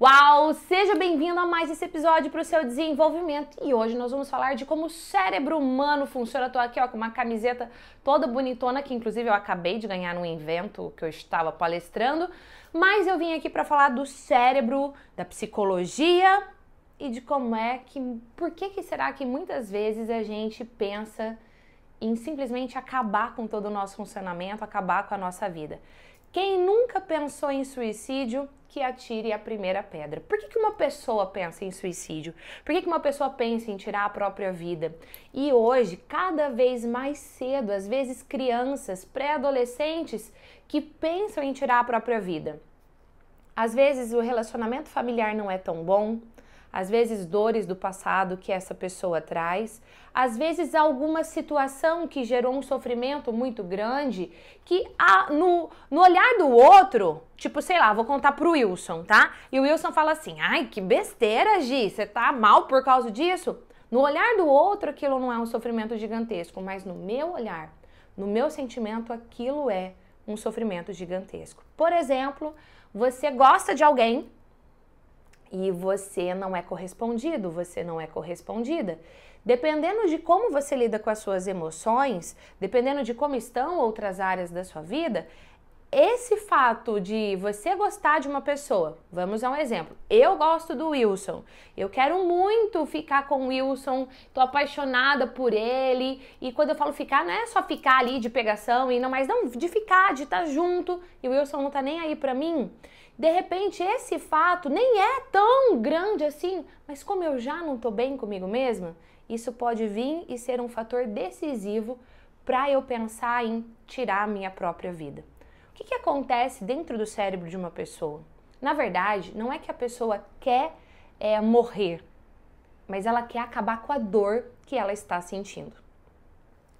Uau! Seja bem-vindo a mais esse episódio para o seu desenvolvimento. E hoje nós vamos falar de como o cérebro humano funciona. Eu aqui ó, com uma camiseta toda bonitona, que inclusive eu acabei de ganhar num evento que eu estava palestrando. Mas eu vim aqui para falar do cérebro, da psicologia e de como é que. Por que, que será que muitas vezes a gente pensa em simplesmente acabar com todo o nosso funcionamento, acabar com a nossa vida? Quem nunca pensou em suicídio que atire a primeira pedra. Por que, que uma pessoa pensa em suicídio? Por que, que uma pessoa pensa em tirar a própria vida? E hoje, cada vez mais cedo, às vezes crianças, pré-adolescentes que pensam em tirar a própria vida. Às vezes o relacionamento familiar não é tão bom, às vezes dores do passado que essa pessoa traz, às vezes alguma situação que gerou um sofrimento muito grande, que a, no, no olhar do outro, tipo, sei lá, vou contar pro Wilson, tá? E o Wilson fala assim: ai, que besteira, Gi, você tá mal por causa disso? No olhar do outro, aquilo não é um sofrimento gigantesco, mas no meu olhar, no meu sentimento, aquilo é um sofrimento gigantesco. Por exemplo, você gosta de alguém e você não é correspondido, você não é correspondida. Dependendo de como você lida com as suas emoções, dependendo de como estão outras áreas da sua vida, esse fato de você gostar de uma pessoa, vamos a um exemplo. Eu gosto do Wilson. Eu quero muito ficar com o Wilson, tô apaixonada por ele. E quando eu falo ficar, não é só ficar ali de pegação e não, mas não de ficar, de estar tá junto. E o Wilson não tá nem aí pra mim. De repente, esse fato nem é tão grande assim, mas como eu já não tô bem comigo mesma, isso pode vir e ser um fator decisivo para eu pensar em tirar a minha própria vida. O que, que acontece dentro do cérebro de uma pessoa? Na verdade, não é que a pessoa quer é, morrer, mas ela quer acabar com a dor que ela está sentindo.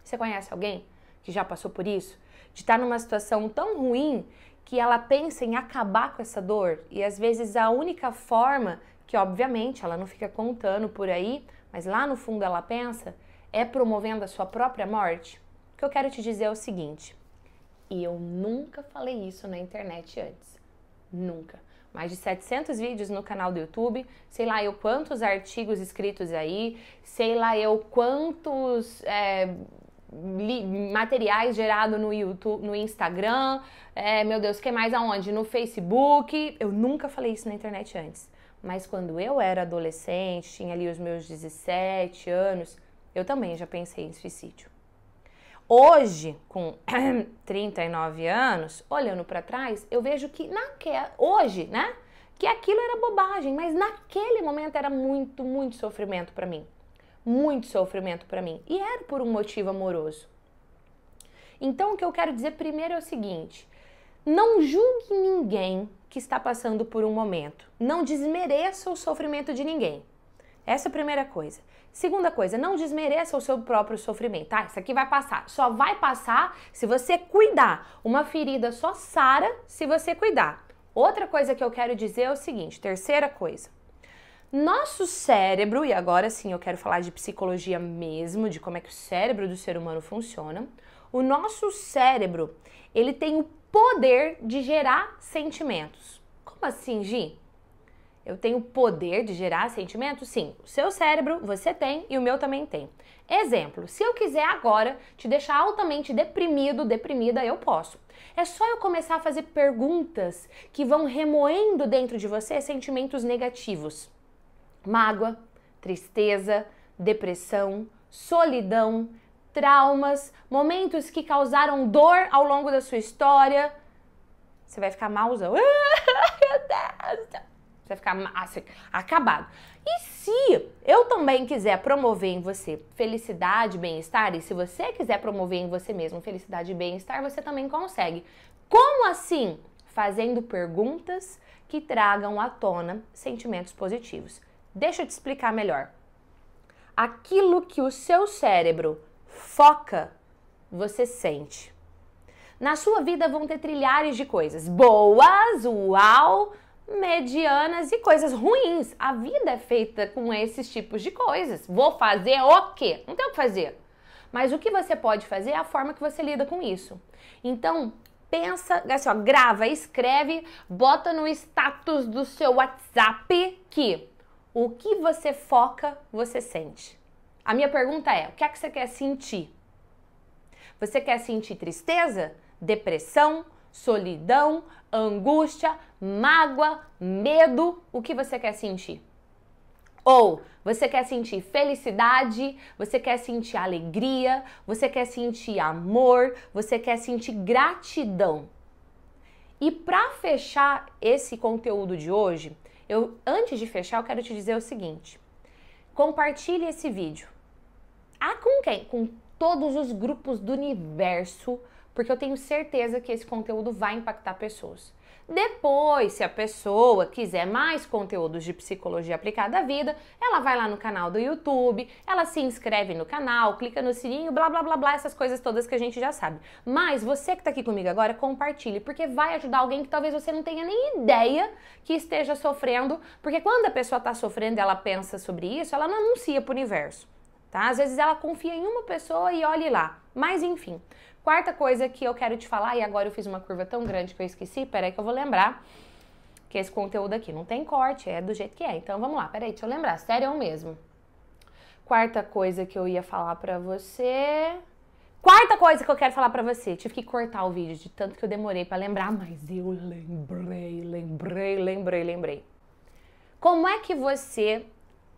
Você conhece alguém que já passou por isso? De estar numa situação tão ruim que ela pensa em acabar com essa dor e às vezes a única forma que obviamente ela não fica contando por aí, mas lá no fundo ela pensa é promovendo a sua própria morte. O que eu quero te dizer é o seguinte: e eu nunca falei isso na internet antes. Nunca. Mais de 700 vídeos no canal do YouTube, sei lá eu quantos artigos escritos aí, sei lá eu quantos é, li, materiais gerados no YouTube, no Instagram, é, meu Deus, que mais aonde? No Facebook. Eu nunca falei isso na internet antes. Mas quando eu era adolescente, tinha ali os meus 17 anos, eu também já pensei em suicídio. Hoje, com 39 anos, olhando para trás, eu vejo que naquela hoje, né, que aquilo era bobagem, mas naquele momento era muito, muito sofrimento para mim. Muito sofrimento para mim. E era por um motivo amoroso. Então, o que eu quero dizer primeiro é o seguinte: não julgue ninguém que está passando por um momento. Não desmereça o sofrimento de ninguém. Essa é a primeira coisa. Segunda coisa, não desmereça o seu próprio sofrimento, tá? Isso aqui vai passar. Só vai passar se você cuidar. Uma ferida só sara se você cuidar. Outra coisa que eu quero dizer é o seguinte, terceira coisa. Nosso cérebro, e agora sim eu quero falar de psicologia mesmo, de como é que o cérebro do ser humano funciona. O nosso cérebro, ele tem o poder de gerar sentimentos. Como assim, Gi? Eu tenho poder de gerar sentimentos, Sim. O seu cérebro, você tem e o meu também tem. Exemplo: se eu quiser agora te deixar altamente deprimido, deprimida, eu posso. É só eu começar a fazer perguntas que vão remoendo dentro de você sentimentos negativos: mágoa, tristeza, depressão, solidão, traumas, momentos que causaram dor ao longo da sua história. Você vai ficar mauzão. Meu Deus! Você vai ficar assim, acabado. E se eu também quiser promover em você felicidade, bem-estar, e se você quiser promover em você mesmo felicidade e bem-estar, você também consegue. Como assim? Fazendo perguntas que tragam à tona sentimentos positivos. Deixa eu te explicar melhor. Aquilo que o seu cérebro foca, você sente. Na sua vida vão ter trilhares de coisas boas, uau, medianas e coisas ruins. A vida é feita com esses tipos de coisas. Vou fazer o quê? Não tem o que fazer. Mas o que você pode fazer é a forma que você lida com isso. Então, pensa, assim, ó, grava, escreve, bota no status do seu WhatsApp que o que você foca, você sente. A minha pergunta é: o que é que você quer sentir? Você quer sentir tristeza, depressão, solidão, angústia, mágoa, medo, o que você quer sentir? Ou você quer sentir felicidade, você quer sentir alegria, você quer sentir amor, você quer sentir gratidão. E para fechar esse conteúdo de hoje, eu antes de fechar, eu quero te dizer o seguinte: compartilhe esse vídeo. Ah, com quem? Com todos os grupos do universo porque eu tenho certeza que esse conteúdo vai impactar pessoas. Depois, se a pessoa quiser mais conteúdos de psicologia aplicada à vida, ela vai lá no canal do YouTube, ela se inscreve no canal, clica no sininho, blá blá blá blá, essas coisas todas que a gente já sabe. Mas você que está aqui comigo agora, compartilhe, porque vai ajudar alguém que talvez você não tenha nem ideia que esteja sofrendo, porque quando a pessoa está sofrendo ela pensa sobre isso, ela não anuncia para o universo, tá? Às vezes ela confia em uma pessoa e olhe lá. Mas enfim, quarta coisa que eu quero te falar, e agora eu fiz uma curva tão grande que eu esqueci, peraí que eu vou lembrar que esse conteúdo aqui não tem corte, é do jeito que é. Então vamos lá, peraí, deixa eu lembrar, sério mesmo. Quarta coisa que eu ia falar pra você. Quarta coisa que eu quero falar pra você, tive que cortar o vídeo de tanto que eu demorei para lembrar, mas eu lembrei, lembrei, lembrei, lembrei. Como é que você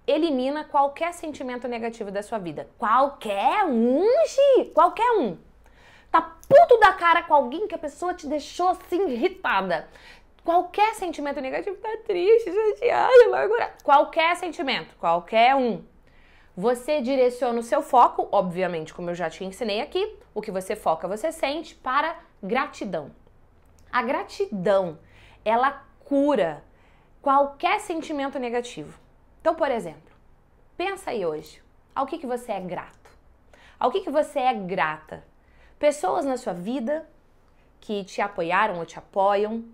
elimina qualquer sentimento negativo da sua vida. Qualquer um, Gi! Qualquer um. Tá puto da cara com alguém que a pessoa te deixou assim irritada. Qualquer sentimento negativo, tá triste, chateada, amargura. Qualquer sentimento, qualquer um. Você direciona o seu foco, obviamente, como eu já te ensinei aqui, o que você foca, você sente, para gratidão. A gratidão, ela cura qualquer sentimento negativo. Então, por exemplo, pensa aí hoje, ao que, que você é grato? Ao que, que você é grata? Pessoas na sua vida que te apoiaram ou te apoiam.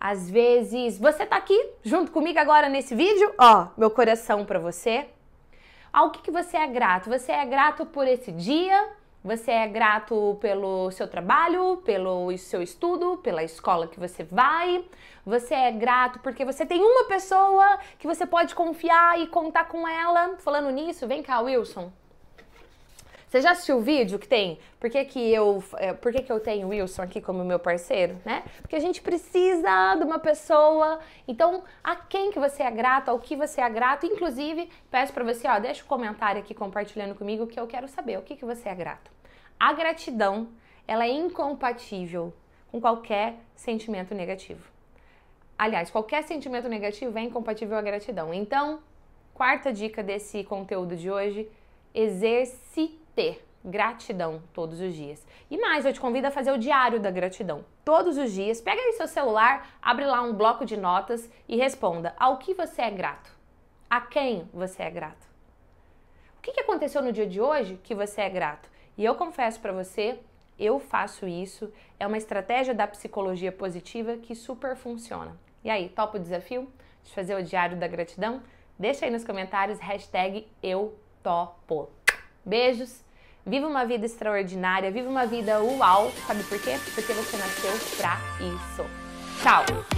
Às vezes, você tá aqui junto comigo agora nesse vídeo, ó, meu coração para você. Ao que, que você é grato? Você é grato por esse dia? Você é grato pelo seu trabalho, pelo seu estudo, pela escola que você vai. Você é grato porque você tem uma pessoa que você pode confiar e contar com ela. Falando nisso, vem cá, Wilson. Você já assistiu o vídeo que tem? Por que, que eu, é, por que, que eu tenho Wilson aqui como meu parceiro, né? Porque a gente precisa de uma pessoa. Então, a quem que você é grato, ao que você é grato. Inclusive, peço para você, ó, deixa o um comentário aqui compartilhando comigo que eu quero saber o que, que você é grato. A gratidão, ela é incompatível com qualquer sentimento negativo. Aliás, qualquer sentimento negativo é incompatível à gratidão. Então, quarta dica desse conteúdo de hoje, exercite gratidão todos os dias. E mais, eu te convido a fazer o diário da gratidão. Todos os dias, pega aí seu celular, abre lá um bloco de notas e responda ao que você é grato. A quem você é grato? O que aconteceu no dia de hoje que você é grato? E eu confesso para você, eu faço isso, é uma estratégia da psicologia positiva que super funciona. E aí, topa o desafio de fazer o diário da gratidão? Deixa aí nos comentários hashtag eu topo. Beijos, viva uma vida extraordinária, viva uma vida uau, sabe por quê? Porque você nasceu pra isso. Tchau!